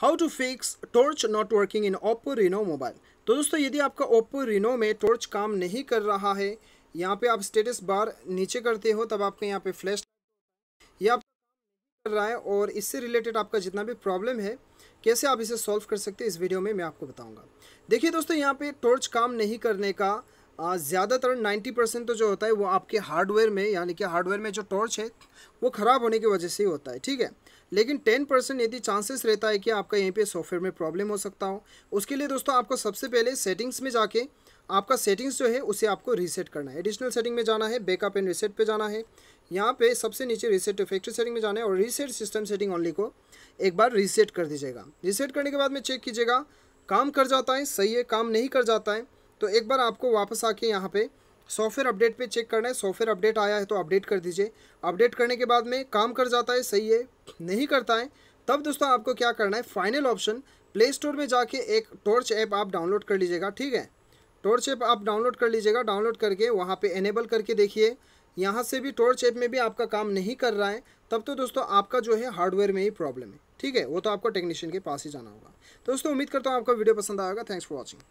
how to fix torch not working in Oppo Reno mobile तो दोस्तों यदि आपका ओप्पो रिनो में टॉर्च काम नहीं कर रहा है यहाँ पे आप स्टेटस बार नीचे करते हो तब आपके यहाँ पे फ्लैश ये आप कर रहा है और इससे रिलेटेड आपका जितना भी प्रॉब्लम है कैसे आप इसे सॉल्व कर सकते हैं इस वीडियो में मैं आपको बताऊँगा देखिए दोस्तों यहाँ पर टॉर्च काम नहीं करने का ज़्यादातर 90 परसेंट तो जो होता है वो आपके हार्डवेयर में यानी कि हार्डवेयर में जो टॉर्च है वो ख़राब होने की वजह से ही होता है ठीक है लेकिन 10 परसेंट यदि चांसेस रहता है कि आपका यहीं पे सॉफ्टवेयर में प्रॉब्लम हो सकता हो उसके लिए दोस्तों आपको सबसे पहले सेटिंग्स में जाके आपका सेटिंग्स जो है उसे आपको रीसेट करना है एडिशनल सेटिंग में जाना है बैकअप एंड रीसेट पर जाना है यहाँ पर सबसे नीचे रीसेट फैक्ट्री सेटिंग में जाना है और रीसेट सिस्टम सेटिंग ओनली को एक बार रीसेट कर दीजिएगा रीसेट करने के बाद में चेक कीजिएगा काम कर जाता है सही है काम नहीं कर जाता है तो एक बार आपको वापस आके यहाँ पे सॉफ्टवेयर अपडेट पे चेक करना है सॉफ्टवेयर अपडेट आया है तो अपडेट कर दीजिए अपडेट करने के बाद में काम कर जाता है सही है नहीं करता है तब दोस्तों आपको क्या करना है फाइनल ऑप्शन प्ले स्टोर में जाके एक टॉर्च ऐप आप डाउनलोड कर लीजिएगा ठीक है टॉर्च ऐप आप डाउनलोड कर लीजिएगा डाउनलोड करके वहाँ पर एनेबल करके देखिए यहाँ से भी टॉर्च ऐप में भी आपका काम नहीं कर रहा है तब तो दोस्तों आपका जो है हार्डवेयर में ही प्रॉब्लम है ठीक है वो तो आपको टेक्नीशियन के पास ही जाना होगा तो दोस्तों उम्मीद करता हूँ आपका वीडियो पसंद आएगा थैंक्स फॉर वॉचिंग